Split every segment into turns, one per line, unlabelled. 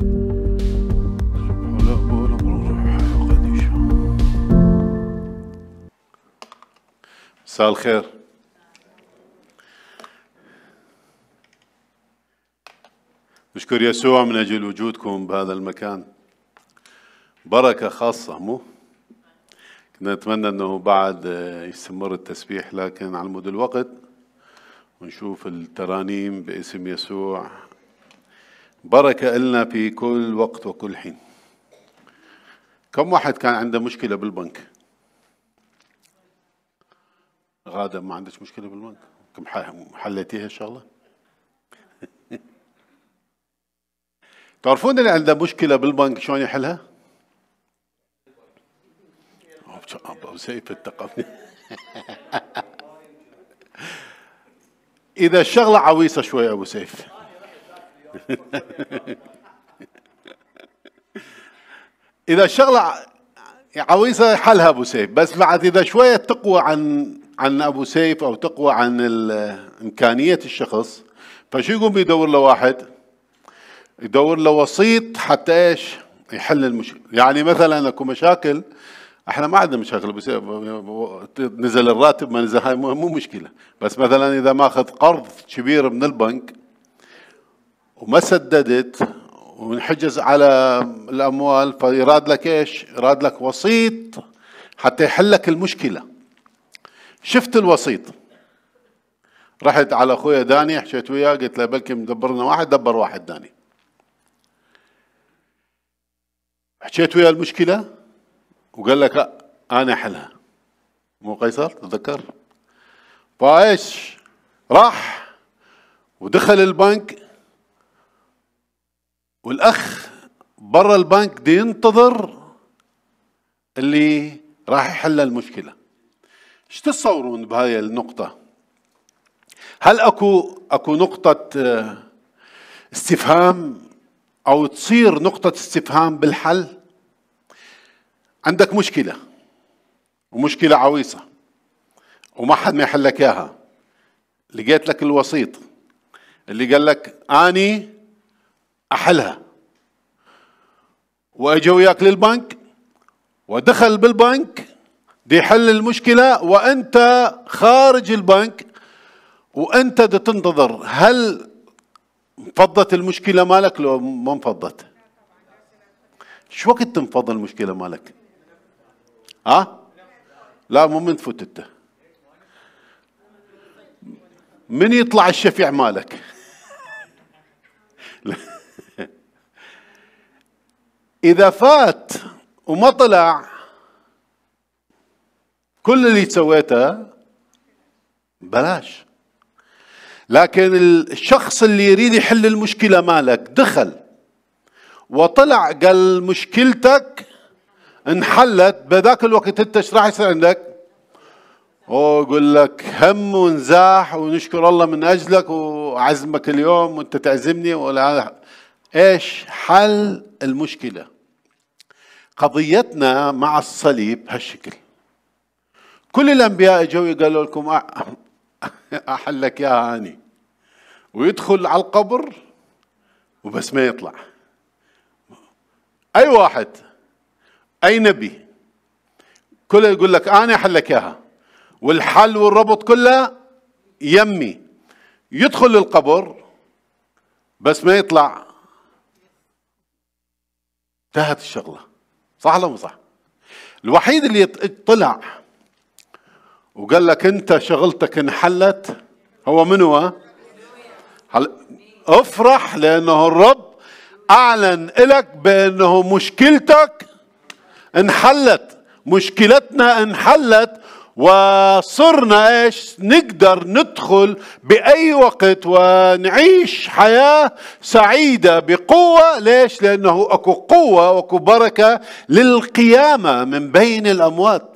مساء الخير نشكر يسوع من أجل وجودكم بهذا المكان بركة خاصة مو كنا نتمنى أنه بعد يستمر التسبيح لكن على مود الوقت ونشوف الترانيم باسم يسوع بركة لنا في كل وقت وكل حين كم واحد كان عنده مشكلة بالبنك غادة ما عندك مشكلة بالبنك كم حليتيها إن شاء الله تعرفون اللي عنده مشكلة بالبنك شلون يحلها أبو سيف إذا الشغلة عويصة شوية أبو سيف اذا الشغله عويصه حلها ابو سيف بس بعد اذا شويه تقوى عن عن ابو سيف او تقوى عن امكانيه الشخص فشو يقوم بيدور له واحد يدور له وسيط حتى ايش يحل المشكله يعني مثلا اكو مشاكل احنا ما عندنا مشاكل ابو سيف نزل الراتب ما نزل هاي مو مشكله بس مثلا اذا ماخذ قرض كبير من البنك وما سددت ونحجز على الاموال فيراد لك ايش؟ يراد لك وسيط حتى يحل لك المشكله. شفت الوسيط رحت على اخويا داني حكيت وياه قلت له بلكي مدبرنا واحد دبر واحد داني. حكيت وياه المشكله وقال لك انا احلها. مو قيصر تتذكر؟ فايش؟ راح ودخل البنك والاخ برا البنك بده ينتظر اللي راح يحل المشكله ايش تتصورون بهاي النقطه هل اكو اكو نقطه آه، استفهام او تصير نقطه استفهام بالحل عندك مشكله ومشكله عويصه وما حد ما يحل لك اياها لقيت لك الوسيط اللي قال لك اني احلها واجا وياك للبنك ودخل بالبنك دي حل المشكله وانت خارج البنك وانت دي تنتظر هل انفضت المشكله مالك لو ما انفضت شو وقت تنفض المشكله مالك ها لا مو من تفوت انت من يطلع الشفيع مالك اذا فات وما طلع كل اللي سويته بلاش لكن الشخص اللي يريد يحل المشكلة مالك دخل وطلع قال مشكلتك انحلت بذاك الوقت انت ايش راح يصير عندك؟ او يقول لك هم ونزاح ونشكر الله من اجلك وعزمك اليوم وانت تعزمني ولا ايش حل المشكله قضيتنا مع الصليب هالشكل كل الانبياء اجوا قالوا لكم احل لك اياها اني ويدخل على القبر وبس ما يطلع اي واحد اي نبي كله يقول لك انا احل لك اياها والحل والربط كله يمي يدخل القبر بس ما يطلع انتهت الشغله صح ولا مو صح؟ الوحيد اللي طلع وقال لك انت شغلتك انحلت هو من هو؟ هل افرح لانه الرب اعلن لك بانه مشكلتك انحلت مشكلتنا انحلت وصرنا ايش نقدر ندخل باي وقت ونعيش حياه سعيده بقوه ليش لانه اكو قوه واكو بركه للقيامه من بين الاموات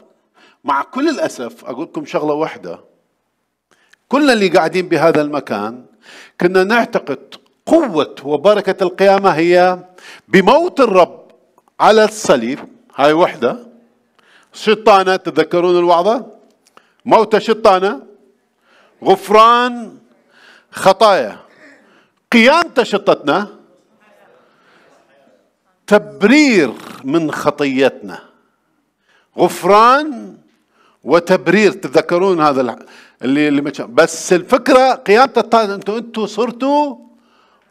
مع كل الاسف اقول لكم شغله واحده كلنا اللي قاعدين بهذا المكان كنا نعتقد قوه وبركه القيامه هي بموت الرب على الصليب هاي وحده شطانة تذكرون الوعظة موت شطانة غفران خطايا قيامة شطتنا تبرير من خطيتنا غفران وتبرير تتذكرون هذا اللي اللي بس الفكره قيامة انتم انتم صرتوا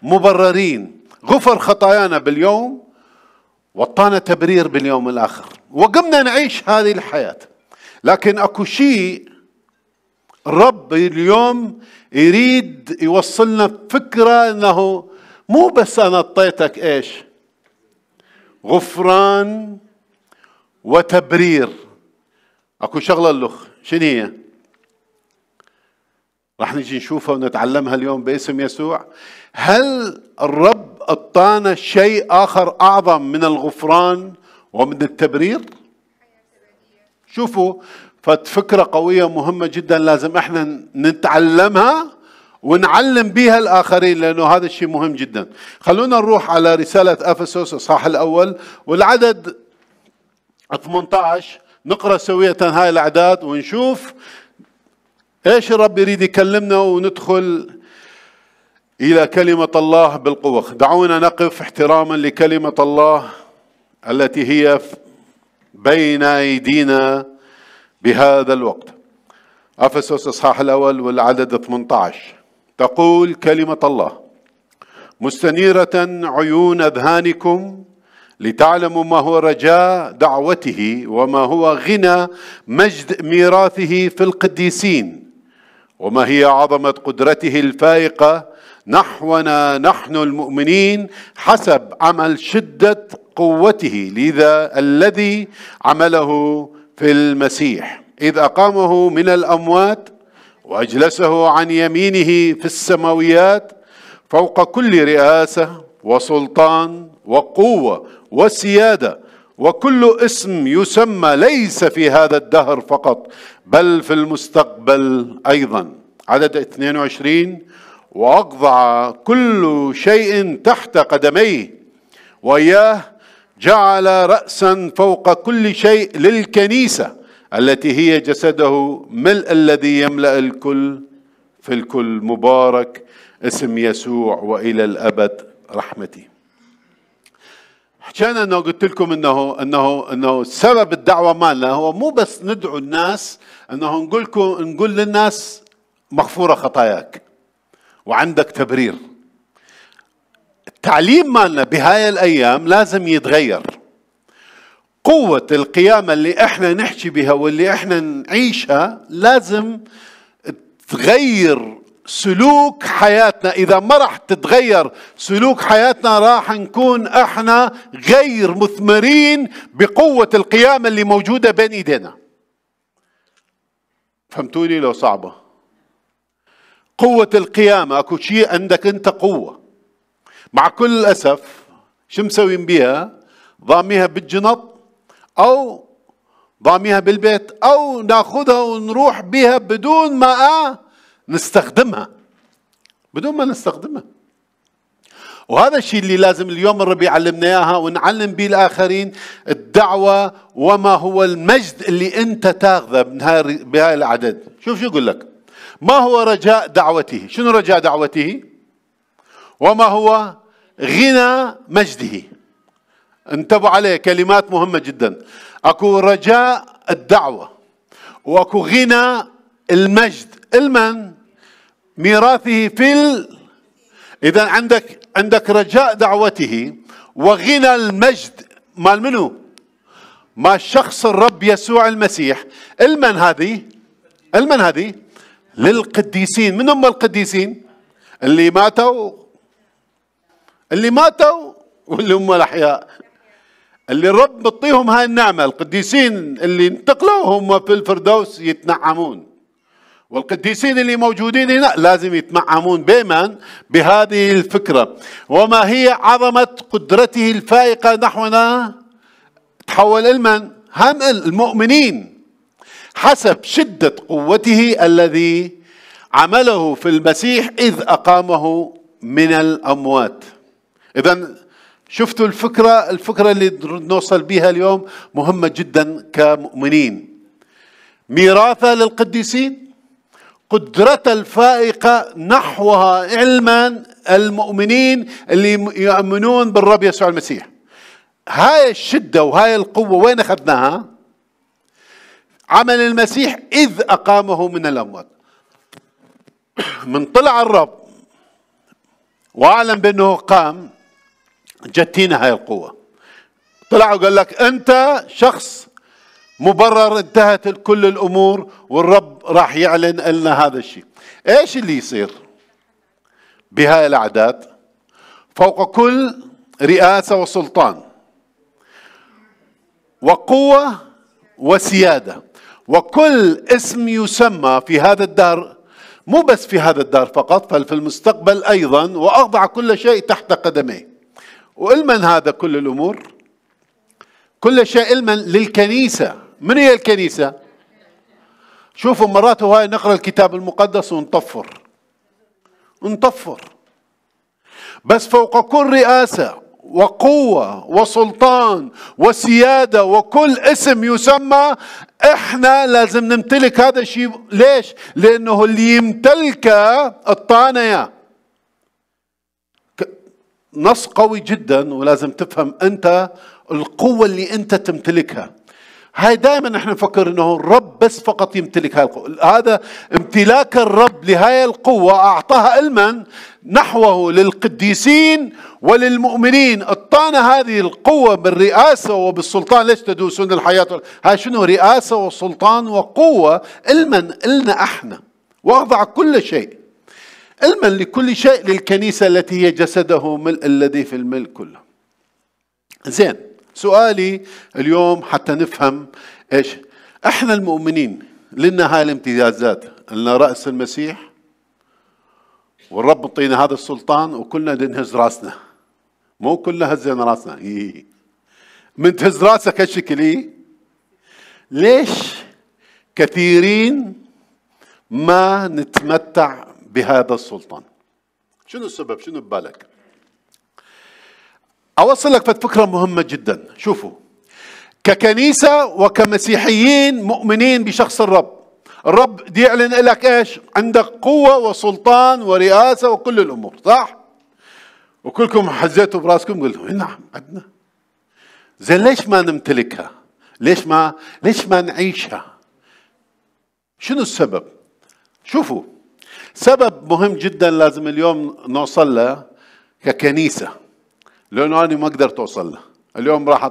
مبررين غفر خطايانا باليوم وطانا تبرير باليوم الآخر وقمنا نعيش هذه الحياة لكن أكو شيء الرب اليوم يريد يوصلنا فكرة أنه مو بس أنا أعطيتك إيش غفران وتبرير أكو شغلة اللخ شنو هي رح نجي نشوفها ونتعلمها اليوم باسم يسوع هل الرب اعطانا شيء اخر اعظم من الغفران ومن التبرير شوفوا فكره قويه مهمه جدا لازم احنا نتعلمها ونعلم بها الاخرين لانه هذا الشيء مهم جدا خلونا نروح على رساله افسس الاصحاح الاول والعدد 18 نقرا سويه هاي الاعداد ونشوف ايش الرب يريد يكلمنا وندخل الى كلمه الله بالقوه دعونا نقف احتراما لكلمه الله التي هي بين ايدينا بهذا الوقت افسس اصحاح الاول والعدد 18 تقول كلمه الله مستنيره عيون اذهانكم لتعلموا ما هو رجاء دعوته وما هو غنى مجد ميراثه في القديسين وما هي عظمه قدرته الفائقه نحونا نحن المؤمنين حسب عمل شده قوته لذا الذي عمله في المسيح اذ اقامه من الاموات واجلسه عن يمينه في السماويات فوق كل رئاسه وسلطان وقوه وسياده وكل اسم يسمى ليس في هذا الدهر فقط بل في المستقبل ايضا عدد 22 واقضع كل شيء تحت قدميه واياه جعل راسا فوق كل شيء للكنيسه التي هي جسده ملء الذي يملا الكل في الكل مبارك اسم يسوع والى الابد رحمتي حكينا انه قلت لكم انه انه انه سبب الدعوه مالنا هو مو بس ندعو الناس انه نقول لكم نقول للناس مغفوره خطاياك وعندك تبرير التعليم مالنا بهاي الايام لازم يتغير قوة القيامة اللي احنا نحكي بها واللي احنا نعيشها لازم تغير سلوك حياتنا إذا ما راح تتغير سلوك حياتنا راح نكون احنا غير مثمرين بقوة القيامة اللي موجودة بين إيدينا فهمتوني لو صعبة قوة القيامة أكو شيء عندك أنت قوة مع كل الأسف شو مسوين بيها ضاميها بالجنط أو ضاميها بالبيت أو ناخذها ونروح بها بدون ما نستخدمها بدون ما نستخدمها وهذا الشيء اللي لازم اليوم الرب يعلمنا اياها ونعلم به الاخرين الدعوه وما هو المجد اللي انت تاخذه بهاي العدد شوف شو يقول لك ما هو رجاء دعوته شنو رجاء دعوته وما هو غنى مجده انتبهوا عليه كلمات مهمه جدا اكو رجاء الدعوه واكو غنى المجد المن ميراثه في ال... إذا عندك عندك رجاء دعوته وغنى المجد مال منو؟ ما شخص الرب يسوع المسيح المن هذه المن هذه للقديسين من هم القديسين اللي ماتوا اللي ماتوا واللي هم الاحياء اللي الرب مطيهم هاي النعمه القديسين اللي انتقلوا هم في الفردوس يتنعمون والقديسين اللي موجودين هنا لازم يتمعمون بمن بهذه الفكرة وما هي عظمة قدرته الفائقة نحونا تحول المن هم المؤمنين حسب شدة قوته الذي عمله في المسيح إذ أقامه من الأموات إذا شفتوا الفكرة الفكرة اللي نوصل بها اليوم مهمة جدا كمؤمنين ميراثة للقديسين قدرة الفائقة نحوها علما المؤمنين اللي يؤمنون بالرب يسوع المسيح هاي الشدة وهاي القوة وين أخذناها عمل المسيح إذ أقامه من الأموات من طلع الرب وأعلم بأنه قام جتينا هاي القوة طلع وقال لك أنت شخص مبرر انتهت كل الامور والرب راح يعلن لنا هذا الشيء ايش اللي يصير بهاي الاعداد فوق كل رئاسه وسلطان وقوه وسياده وكل اسم يسمى في هذا الدار مو بس في هذا الدار فقط بل في المستقبل ايضا واضع كل شيء تحت قدميه والمن هذا كل الامور كل شيء المن للكنيسه من هي الكنيسة شوفوا مرات هاي نقرأ الكتاب المقدس ونطفر نطفر بس فوق كل رئاسة وقوة وسلطان وسيادة وكل اسم يسمى احنا لازم نمتلك هذا الشيء ليش؟ لأنه اللي يمتلكه الطانية نص قوي جدا ولازم تفهم أنت القوة اللي أنت تمتلكها هاي دائما احنا نفكر انه الرب بس فقط يمتلك هاي القوة هذا امتلاك الرب لهاي القوة اعطاها المن نحوه للقديسين وللمؤمنين اعطانا هذه القوة بالرئاسة وبالسلطان ليش تدوسون الحياة هاي شنو رئاسة وسلطان وقوة المن النا احنا واضع كل شيء المن لكل شيء للكنيسة التي هي جسده ملء الذي في الملك كله زين سؤالي اليوم حتى نفهم ايش احنا المؤمنين لنا هاي الامتيازات لنا راس المسيح والرب مطينا هذا السلطان وكلنا نهز راسنا مو كلنا هزينا راسنا إيه. من تهز راسك هالشكل ليش كثيرين ما نتمتع بهذا السلطان شنو السبب شنو ببالك أوصل لك فكرة مهمة جدا شوفوا ككنيسة وكمسيحيين مؤمنين بشخص الرب الرب دي يعلن لك ايش عندك قوة وسلطان ورئاسة وكل الأمور صح وكلكم حزيتوا براسكم قلتوا إيه نعم عندنا زين ليش ما نمتلكها ليش ما ليش ما نعيشها شنو السبب شوفوا سبب مهم جدا لازم اليوم نوصل له ككنيسه لأنه أنا ما قدرت أوصل له اليوم راح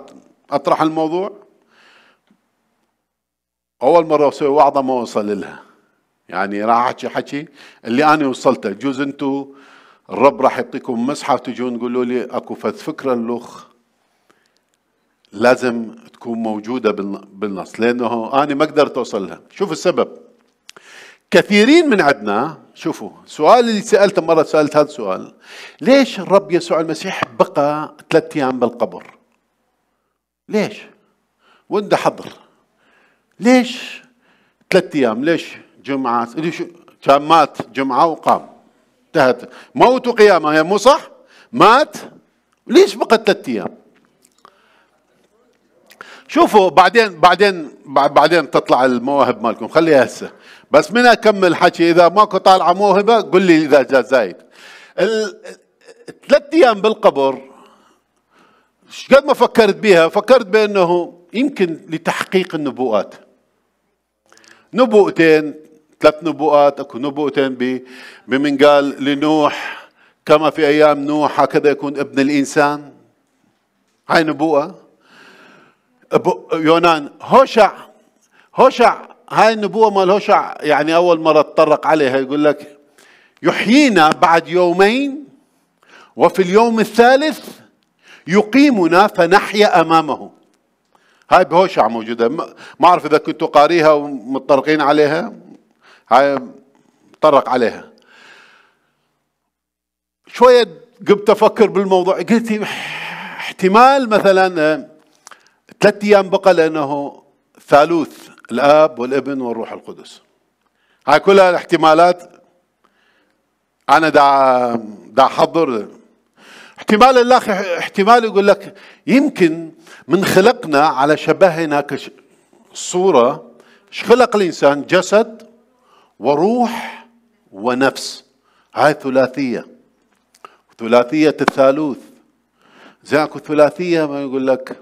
أطرح الموضوع أول مرة أسوي وعظة ما أوصل لها يعني راح أحكي حكي اللي أنا وصلته جوز أنتم الرب راح يعطيكم مسحة تجون تقولوا لي أكو فكرة اللخ لازم تكون موجودة بالنص لأنه أنا ما قدرت أوصل لها شوف السبب كثيرين من عندنا شوفوا السؤال اللي سألته مرة سألت هذا السؤال ليش الرب يسوع المسيح بقى ثلاثة أيام بالقبر ليش وانت حضر ليش ثلاثة أيام ليش جمعة ليش كان مات جمعة وقام انتهت موت وقيامة هي مو صح مات ليش بقى ثلاثة أيام شوفوا بعدين بعدين بعدين تطلع المواهب مالكم خليها هسه بس من اكمل حكي اذا ماكو طالعه موهبه قل لي اذا جاء زايد الثلاث ايام بالقبر قد ما فكرت بها فكرت بانه يمكن لتحقيق النبوءات نبوءتين ثلاث نبوءات اكو نبوءتين بمن قال لنوح كما في ايام نوح هكذا يكون ابن الانسان هاي نبوءه يونان هوشع هوشع هاي النبوة مال هوشع يعني أول مرة اتطرق عليها يقول لك يحيينا بعد يومين وفي اليوم الثالث يقيمنا فنحيا أمامه هاي بهوشع موجودة ما أعرف إذا كنتوا قاريها ومتطرقين عليها هاي طرق عليها شوية قمت أفكر بالموضوع قلت احتمال مثلا ثلاث أيام بقى لأنه ثالوث الآب والابن والروح القدس هاي كلها الاحتمالات أنا دا دا أحضر احتمال الله احتمال يقول لك يمكن من خلقنا على شبهنا كصورة خلق الإنسان جسد وروح ونفس هاي ثلاثية ثلاثية الثالوث زي اكو ثلاثية ما يقول لك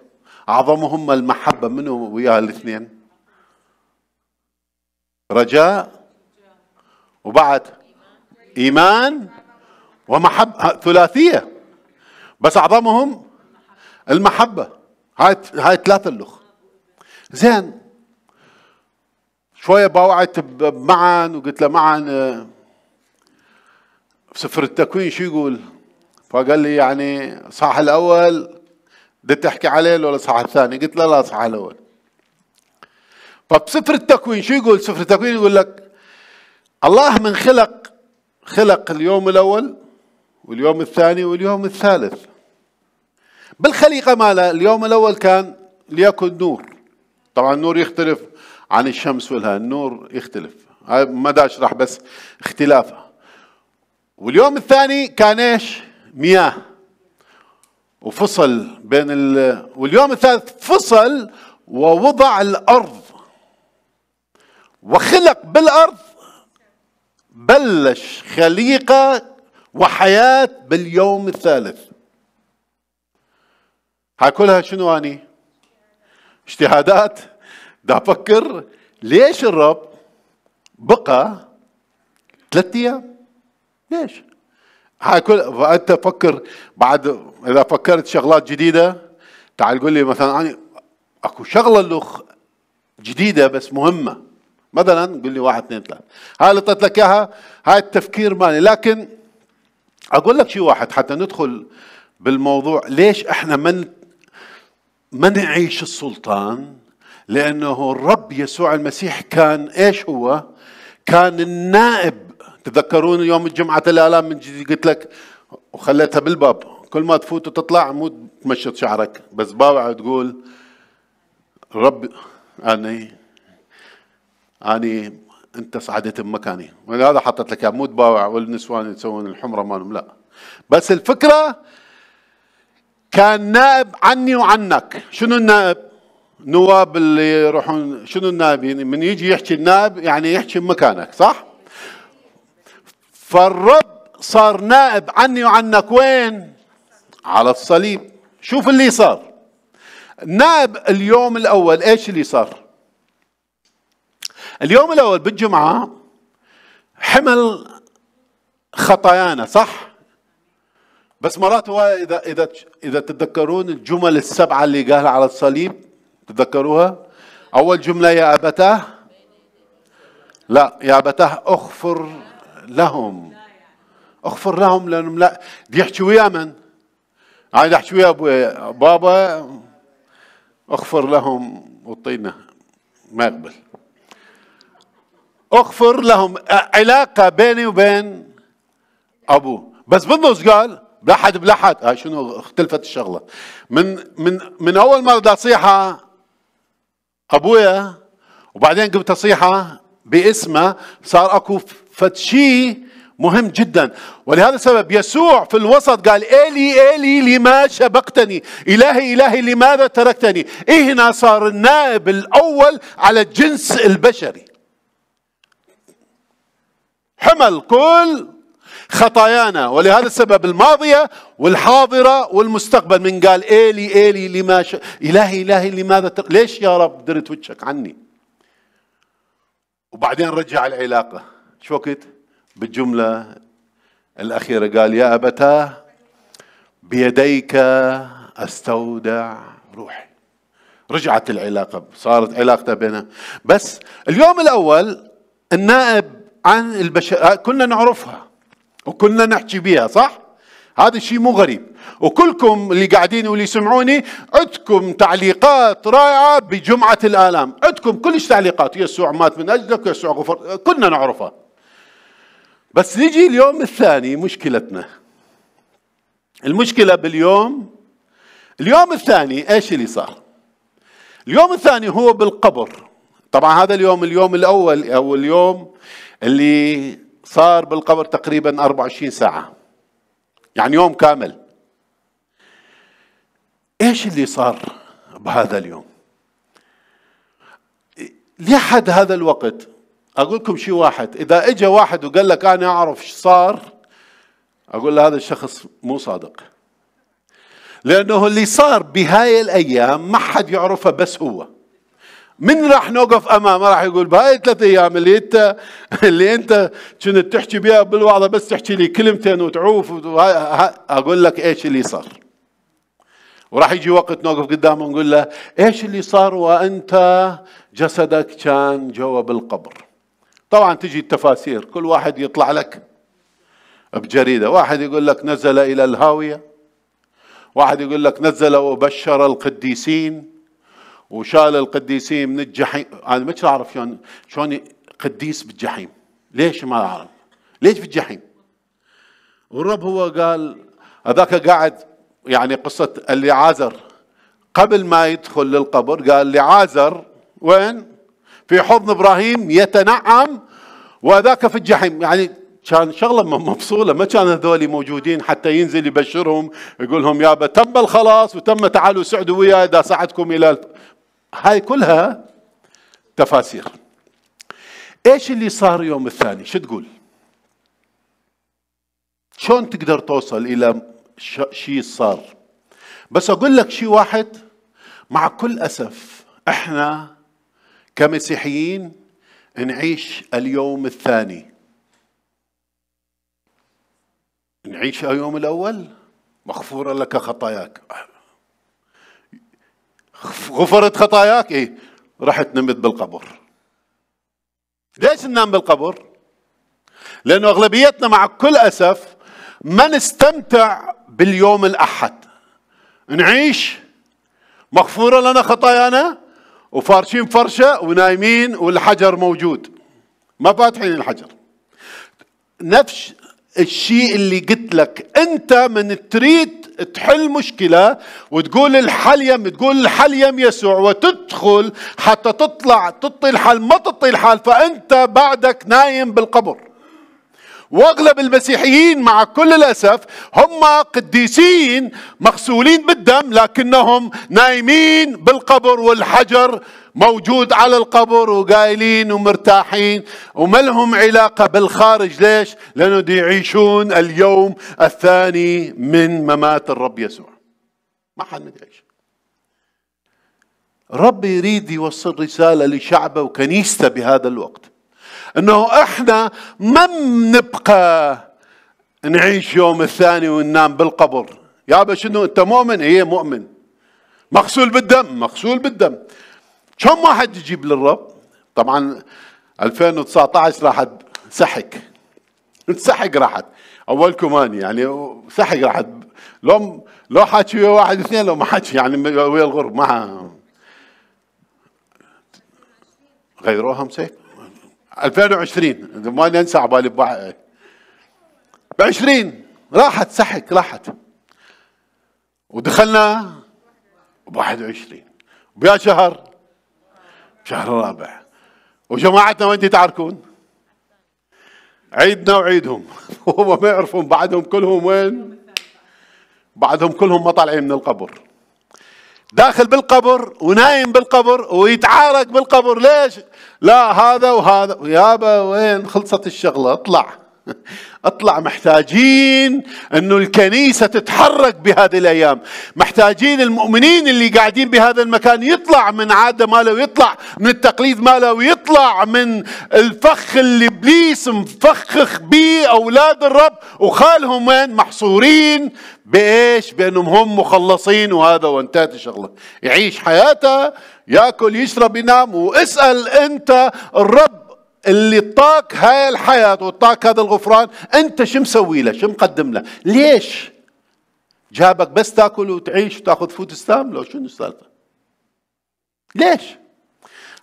أعظمهم المحبة منو وياها الاثنين رجاء وبعد إيمان ومحبة ثلاثية بس أعظمهم المحبة هاي هاي ثلاثة اللخ زين شوية باوعت بمعن وقلت له معن آه، سفر التكوين شو يقول؟ فقال لي يعني صاح الأول بدك تحكي عليه ولا الاصحاح الثاني قلت له لا الاصحاح الاول فبسفر التكوين شو يقول سفر التكوين يقول لك الله من خلق خلق اليوم الاول واليوم الثاني واليوم الثالث بالخليقه ماله اليوم الاول كان ليكن نور طبعا النور يختلف عن الشمس ولها النور يختلف ما دا اشرح بس اختلافه واليوم الثاني كان ايش مياه وفصل بين ال... واليوم الثالث فصل ووضع الارض وخلق بالارض بلش خليقه وحياه باليوم الثالث هاي كلها شنو اني اجتهادات دا افكر ليش الرب بقى ثلاث ايام ليش فانت فكر بعد اذا فكرت شغلات جديده تعال قول لي مثلا انا اكو شغله لخ جديده بس مهمه مثلا قول لي واحد اثنين ثلاثه هاي اللي اعطيت لك اياها هاي التفكير مالي لكن اقول لك شيء واحد حتى ندخل بالموضوع ليش احنا من ما نعيش السلطان لانه الرب يسوع المسيح كان ايش هو كان النائب تذكرون يوم الجمعة الآلام من جديد قلت لك وخليتها بالباب كل ما تفوت وتطلع مو تمشط شعرك بس بابا تقول رب أني أني أنت صعدت بمكاني هذا حطت لك مو تباوع والنسوان يسوون الحمرة مالهم لا بس الفكرة كان نائب عني وعنك شنو النائب نواب اللي يروحون شنو النائب يعني من يجي يحكي النائب يعني يحكي مكانك صح فالرب صار نائب عني وعنك وين على الصليب شوف اللي صار نائب اليوم الأول إيش اللي صار اليوم الأول بالجمعة حمل خطايانا صح بس مرات هو إذا, إذا, إذا تتذكرون الجمل السبعة اللي قالها على الصليب تتذكروها أول جملة يا أبتاه لا يا أبتاه أغفر لهم اغفر لهم لانهم لا بدي احكي ويا من؟ عاد احكي ويا بابا اغفر لهم وطينا ما يقبل اغفر لهم علاقه بيني وبين ابوه بس بالنص قال بلحد بلحد هاي شنو اختلفت الشغله من من من اول مره بدي اصيحه ابويا وبعدين قمت اصيحه باسمه صار اكو فشيء مهم جدا ولهذا السبب يسوع في الوسط قال إلي إلي لما شبقتني إلهي إلهي لماذا تركتني إيه هنا صار النائب الأول على الجنس البشري حمل كل خطايانا ولهذا السبب الماضية والحاضرة والمستقبل من قال إلي إلي لما ش... إلهي إلهي لماذا تر... ليش يا رب درت وجهك عني وبعدين رجع العلاقة شو وقت بالجملة الأخيرة قال يا أبتاه بيديك أستودع روحي رجعت العلاقة صارت علاقته بينها بس اليوم الأول النائب عن البشر كنا نعرفها وكنا نحكي بها صح؟ هذا الشيء مو غريب وكلكم اللي قاعدين واللي يسمعوني عندكم تعليقات رائعة بجمعة الآلام عندكم كلش تعليقات يسوع مات من أجلك يسوع غفر كنا نعرفها بس نيجي اليوم الثاني مشكلتنا المشكلة باليوم اليوم الثاني ايش اللي صار؟ اليوم الثاني هو بالقبر طبعا هذا اليوم اليوم الاول او اليوم اللي صار بالقبر تقريبا 24 ساعة يعني يوم كامل ايش اللي صار بهذا اليوم؟ لحد هذا الوقت أقول لكم شيء واحد إذا إجا واحد وقال لك أنا أعرف شو صار أقول له هذا الشخص مو صادق لأنه اللي صار بهاي الأيام ما حد يعرفه بس هو من راح نوقف امامه راح يقول بهاي الثلاث ايام اللي انت اللي انت كنت تحكي بها بالوعظه بس تحكي لي كلمتين وتعوف اقول لك ايش اللي صار وراح يجي وقت نوقف قدامه ونقول له ايش اللي صار وانت جسدك كان جوا بالقبر طبعا تجي التفاسير كل واحد يطلع لك بجريدة واحد يقول لك نزل إلى الهاوية واحد يقول لك نزل وبشر القديسين وشال القديسين من الجحيم أنا ما أعرف شلون شلون قديس بالجحيم ليش ما أعرف ليش بالجحيم والرب هو قال هذاك قاعد يعني قصة اللي عازر قبل ما يدخل للقبر قال لعازر وين في حضن ابراهيم يتنعم وذاك في الجحيم يعني كان شغله مفصوله ما كان هذول موجودين حتى ينزل يبشرهم يقول لهم يابا تم الخلاص وتم تعالوا سعدوا وياي اذا صعدكم الى هاي كلها تفاسير ايش اللي صار يوم الثاني شو تقول شلون تقدر توصل الى شيء صار بس اقول لك شيء واحد مع كل اسف احنا كمسيحيين نعيش اليوم الثاني نعيش اليوم الأول مغفورة لك خطاياك غفرت خطاياك إيه رحت نمت بالقبر ليش ننام بالقبر لأنه أغلبيتنا مع كل أسف ما نستمتع باليوم الأحد نعيش مغفورة لنا خطايانا وفارشين فرشة ونايمين والحجر موجود ما فاتحين الحجر نفس الشيء اللي قلت لك انت من تريد تحل مشكلة وتقول الحل يم تقول الحل يم يسوع وتدخل حتى تطلع تطي الحل ما تطي الحل فأنت بعدك نايم بالقبر واغلب المسيحيين مع كل الاسف هم قديسين مغسولين بالدم لكنهم نايمين بالقبر والحجر موجود على القبر وقايلين ومرتاحين وما لهم علاقه بالخارج ليش؟ لانه يعيشون اليوم الثاني من ممات الرب يسوع. ما حد يعيش. الرب يريد يوصل رساله لشعبه وكنيسته بهذا الوقت. انه احنا ما بنبقى نعيش يوم الثاني وننام بالقبر يابا شنو انت مؤمن هي إيه، مؤمن مغسول بالدم مغسول بالدم كم واحد يجيب للرب طبعا 2019 راحت سحق سحق راحت اولكم اني يعني سحق راحت لو لو حكي ويا واحد اثنين لو ما حكي يعني ويا الغرب ما غيروها مسيب 2020 ما ننسى على بالي ب 20 راحت سحك راحت ودخلنا ب 21 ويا شهر شهر الرابع وجماعتنا وين تتعاركون؟ عيدنا وعيدهم وهم ما يعرفون بعدهم كلهم وين؟ بعدهم كلهم ما طالعين من القبر داخل بالقبر ونايم بالقبر ويتعارك بالقبر ليش لا هذا وهذا يابا وين خلصت الشغلة اطلع اطلع محتاجين انه الكنيسه تتحرك بهذه الايام محتاجين المؤمنين اللي قاعدين بهذا المكان يطلع من عاده ماله ويطلع من التقليد ماله ويطلع من الفخ اللي ابليس مفخخ به اولاد الرب وخالهم وين محصورين بايش بانهم هم مخلصين وهذا وانتهت الشغله يعيش حياته ياكل يشرب ينام واسال انت الرب اللي طاق هاي الحياة وطاق هذا الغفران أنت شو مسوي له شو مقدم له ليش جابك بس تاكل وتعيش وتاخذ فود ستام لو شنو السالفة ليش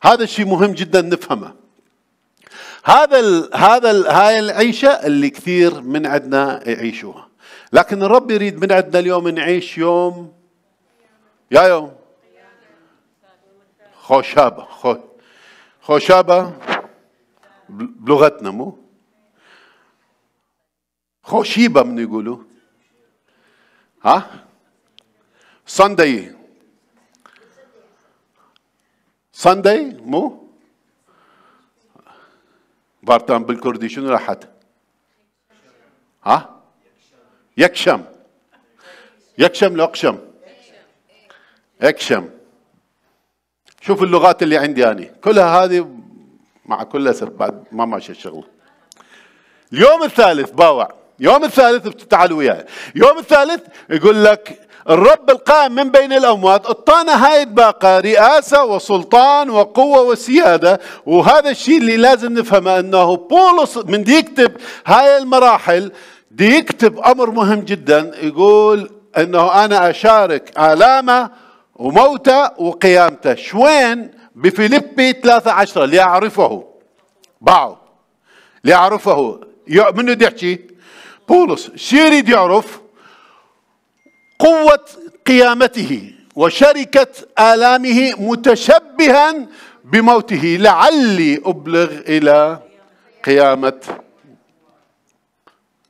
هذا الشيء مهم جدا نفهمه هذا ال هذا ال هاي العيشة اللي كثير من عندنا يعيشوها لكن الرب يريد من عندنا اليوم نعيش يوم يا يوم خوشابة خوشابة بلغتنا مو خوشيبة يقولوا ها سانداي سانداي مو بارتان بالكردي شنو راحت ها يكشم يكشم لاقشم يكشم اكشم شوف اللغات اللي عندي انا كلها هذه مع كل أسف بعد ما ماشي الشغل اليوم الثالث باوع يوم الثالث تعال وياي يوم الثالث يقول لك الرب القائم من بين الأموات أعطانا هاي الباقة رئاسة وسلطان وقوة وسيادة وهذا الشيء اللي لازم نفهمه أنه بولس من دي يكتب هاي المراحل دي يكتب أمر مهم جدا يقول أنه أنا أشارك آلامه وموته وقيامته شوين بفيليبي 3 10 ليعرفه باعه ليعرفه من بده يحكي بولس شو يريد يعرف قوة قيامته وشركة آلامه متشبها بموته لعلي أبلغ إلى قيامة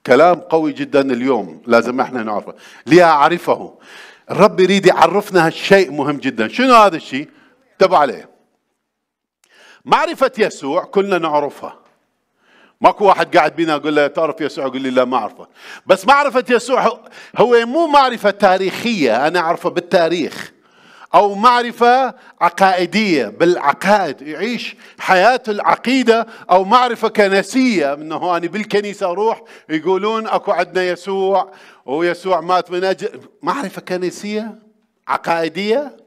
كلام قوي جدا اليوم لازم احنا نعرفه ليعرفه الرب يريد يعرفنا هالشيء مهم جدا شنو هذا الشيء تبع عليه معرفة يسوع كلنا نعرفها ماكو واحد قاعد بينا اقول له تعرف يسوع يقول لي لا ما اعرفه بس معرفه يسوع هو مو معرفه تاريخيه انا اعرفه بالتاريخ او معرفه عقائديه بالعقائد يعيش حياه العقيده او معرفه كنسيه انه انا بالكنيسه اروح يقولون اكو عندنا يسوع ويسوع مات من اجل معرفه كنسيه عقائديه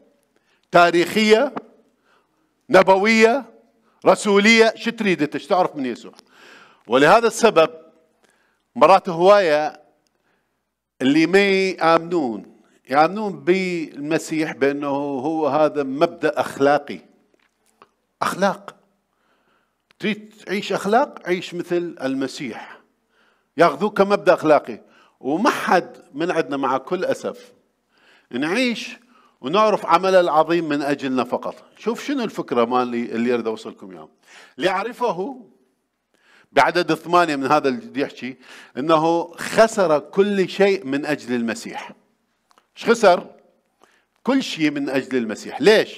تاريخيه نبويه رسولية شو تريد انت شو تعرف من يسوع ولهذا السبب مرات هواية اللي ما يآمنون يآمنون بالمسيح بأنه هو هذا مبدأ أخلاقي أخلاق تريد تعيش أخلاق عيش مثل المسيح ياخذوه كمبدأ أخلاقي وما حد من عندنا مع كل أسف نعيش ونعرف عمله العظيم من أجلنا فقط شوف شنو الفكرة مالي اللي أريد أوصلكم إياها أعرفه بعدد ثمانية من هذا اللي يحكي أنه خسر كل شيء من أجل المسيح ايش خسر كل شيء من أجل المسيح ليش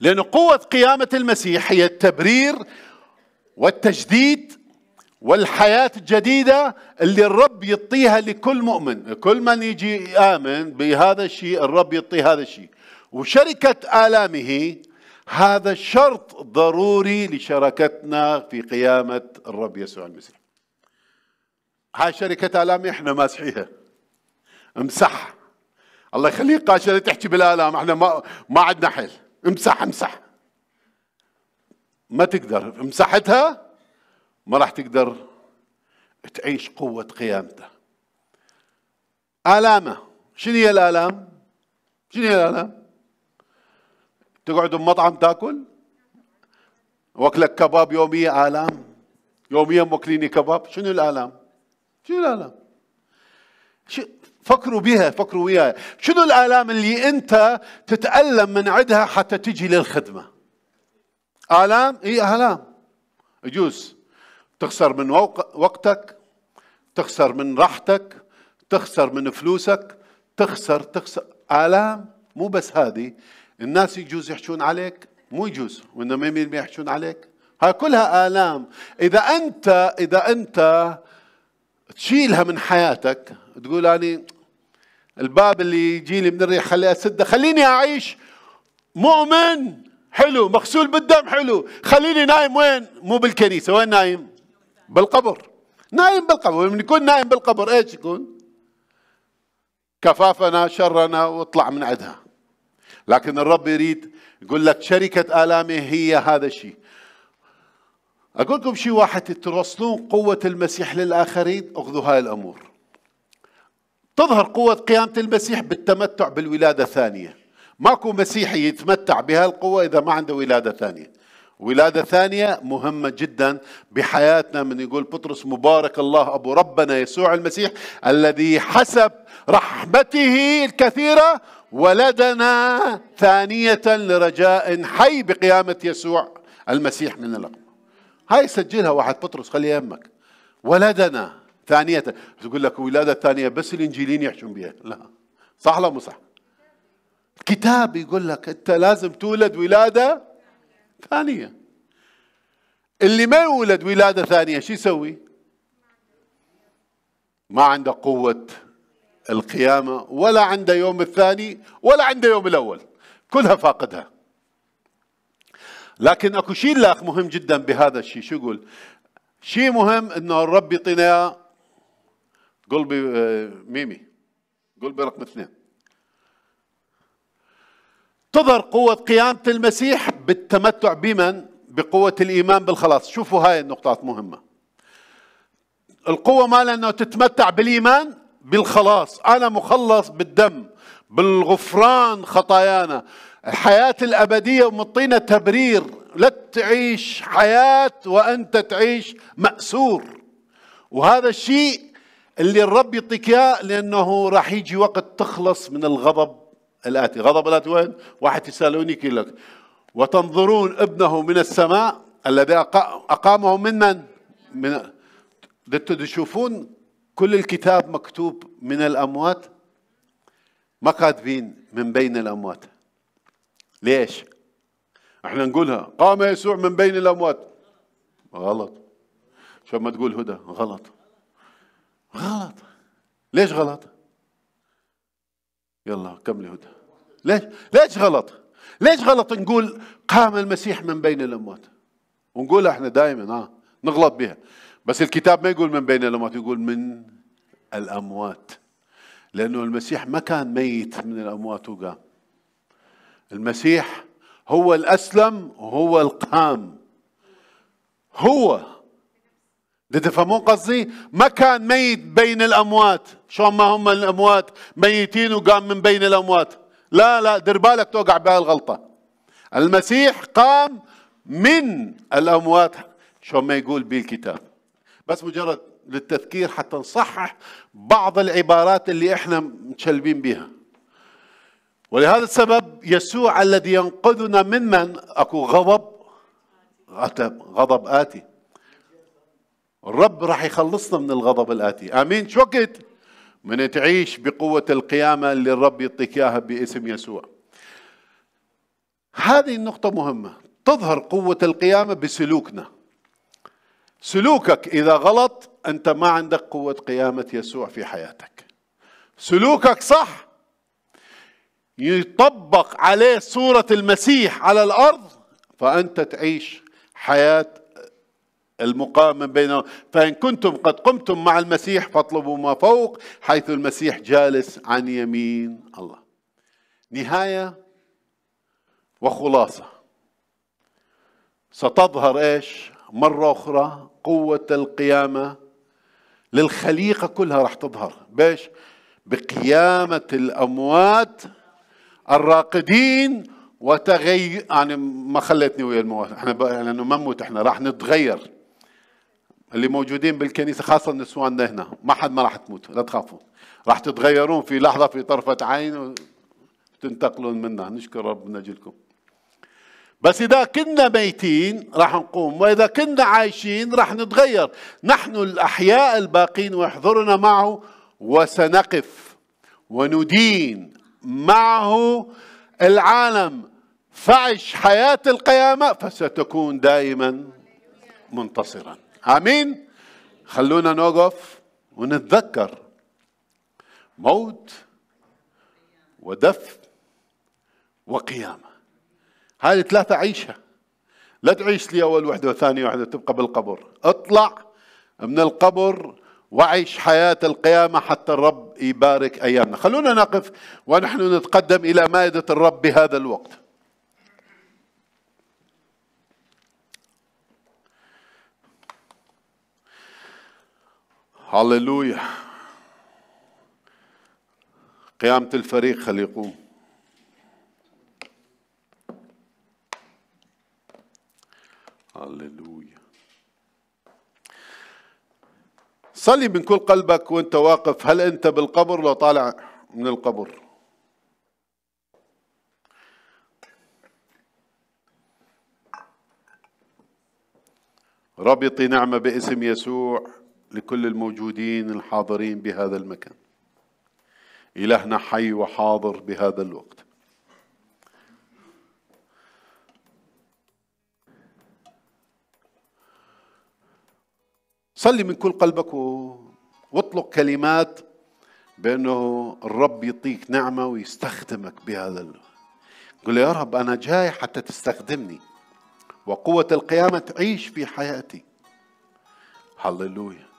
لأن قوة قيامة المسيح هي التبرير والتجديد والحياة الجديدة اللي الرب يعطيها لكل مؤمن كل من يجي آمن بهذا الشيء الرب يعطي هذا الشيء وشركة آلامه هذا شرط ضروري لشراكتنا في قيامة الرب يسوع المسيح هاي شركة آلامي احنا ماسحيها امسح الله يخليك قاشرة تحكي بالآلام احنا ما ما عندنا حل امسح امسح ما تقدر امسحتها ما راح تقدر تعيش قوة قيامته آلامه شنو هي الآلام؟ شنو هي الآلام؟ تقعد بمطعم تاكل؟ واكلك كباب يومية آلام؟ يوميا موكليني كباب شنو الآلام؟ شنو الآلام؟ فكروا بها فكروا وياها شنو الآلام اللي أنت تتألم من عدها حتى تجي للخدمة آلام إي آلام يجوز تخسر من وقتك تخسر من راحتك تخسر من فلوسك تخسر تخسر آلام مو بس هذه الناس يجوز يحشون عليك مو يجوز وإنما مين يحشون عليك ها كلها آلام إذا أنت إذا أنت تشيلها من حياتك تقول أني الباب اللي يجي لي من الريح خليه أسده خليني أعيش مؤمن حلو مغسول بالدم حلو خليني نايم وين مو بالكنيسة وين نايم بالقبر نايم بالقبر ومن يكون نايم بالقبر ايش يكون كفافنا شرنا واطلع من عندها لكن الرب يريد يقول لك شركة آلامه هي هذا الشيء أقول لكم شيء واحد توصلون قوة المسيح للآخرين أخذوا هاي الأمور تظهر قوة قيامة المسيح بالتمتع بالولادة الثانية ماكو مسيحي يتمتع بهالقوة إذا ما عنده ولادة ثانية ولادة ثانية مهمة جدا بحياتنا من يقول بطرس مبارك الله أبو ربنا يسوع المسيح الذي حسب رحمته الكثيرة ولدنا ثانية لرجاء حي بقيامة يسوع المسيح من الأقوى هاي سجلها واحد بطرس خلي يمك ولدنا ثانية تقول لك ولادة ثانية بس الإنجيلين يحشون بها لا صح لا مو صح الكتاب يقول لك أنت لازم تولد ولادة ثانية اللي ما يولد ولادة ثانية شو يسوي ما عنده قوة القيامة ولا عنده يوم الثاني ولا عنده يوم الأول كلها فاقدها لكن اكو شيء لاخ مهم جدا بهذا الشيء شو يقول شيء مهم انه الرب يعطينا قلبي آه، ميمي قلبي رقم اثنين تظهر قوة قيامة المسيح بالتمتع بمن بقوة الإيمان بالخلاص شوفوا هاي النقطات مهمة القوة مالها أنه تتمتع بالإيمان بالخلاص أنا مخلص بالدم بالغفران خطايانا الحياة الأبدية ومطينا تبرير لا تعيش حياة وأنت تعيش مأسور وهذا الشيء اللي الرب يعطيك اياه لانه راح يجي وقت تخلص من الغضب الآتي غضب الآتي وين؟ واحد تسالونيك يقول لك وتنظرون ابنه من السماء الذي أقامه من من؟ من تشوفون كل الكتاب مكتوب من الأموات ما كاتبين من بين الأموات ليش؟ احنا نقولها قام يسوع من بين الأموات غلط شو ما تقول هدى غلط غلط ليش غلط؟ يلا كمل هدى ليش ليش غلط ليش غلط نقول قام المسيح من بين الاموات ونقول احنا دائما اه نغلط بها بس الكتاب ما يقول من بين الاموات يقول من الاموات لانه المسيح ما كان ميت من الاموات وقام المسيح هو الاسلم وهو القام هو تفهمون قصدي ما كان ميت بين الأموات شو ما هم الأموات ميتين وقام من بين الأموات لا لا دير بالك توقع بهالغلطة المسيح قام من الأموات شو ما يقول بالكتاب. بس مجرد للتذكير حتى نصحح بعض العبارات اللي احنا متشلبين بها ولهذا السبب يسوع الذي ينقذنا من من اكو غضب غضب آتي الرب راح يخلصنا من الغضب الآتي آمين شو وقت من تعيش بقوة القيامة اللي الرب يعطيك إياها باسم يسوع هذه النقطة مهمة تظهر قوة القيامة بسلوكنا سلوكك إذا غلط أنت ما عندك قوة قيامة يسوع في حياتك سلوكك صح يطبق عليه صورة المسيح على الأرض فأنت تعيش حياة المقام من بينهم فإن كنتم قد قمتم مع المسيح فاطلبوا ما فوق حيث المسيح جالس عن يمين الله نهاية وخلاصة ستظهر إيش مرة أخرى قوة القيامة للخليقة كلها راح تظهر بايش بقيامة الأموات الراقدين وتغير يعني ما خلتني ويا الموت احنا لانه ما نموت احنا راح نتغير اللي موجودين بالكنيسه خاصه نسواننا هنا ما حد ما راح تموت لا تخافوا راح تتغيرون في لحظه في طرفه عين وتنتقلون منا نشكر ربنا اجلكم بس إذا كنا ميتين راح نقوم وإذا كنا عايشين راح نتغير نحن الأحياء الباقين ويحضرنا معه وسنقف وندين معه العالم فعش حياة القيامة فستكون دائما منتصرا امين خلونا نوقف ونتذكر موت ودفن وقيامه هذه ثلاثه عيشها لا تعيش لي اول وحده وثاني وحده تبقى بالقبر اطلع من القبر وعيش حياة القيامة حتى الرب يبارك أيامنا خلونا نقف ونحن نتقدم إلى مائدة الرب بهذا الوقت هللويا قيامة الفريق خلي يقوم هللويا صلي من كل قلبك وانت واقف هل انت بالقبر لو طالع من القبر ربطي نعمة باسم يسوع لكل الموجودين الحاضرين بهذا المكان إلهنا حي وحاضر بهذا الوقت صلي من كل قلبك واطلق كلمات بأنه الرب يعطيك نعمة ويستخدمك بهذا الوقت قل يا رب أنا جاي حتى تستخدمني وقوة القيامة تعيش في حياتي هللويا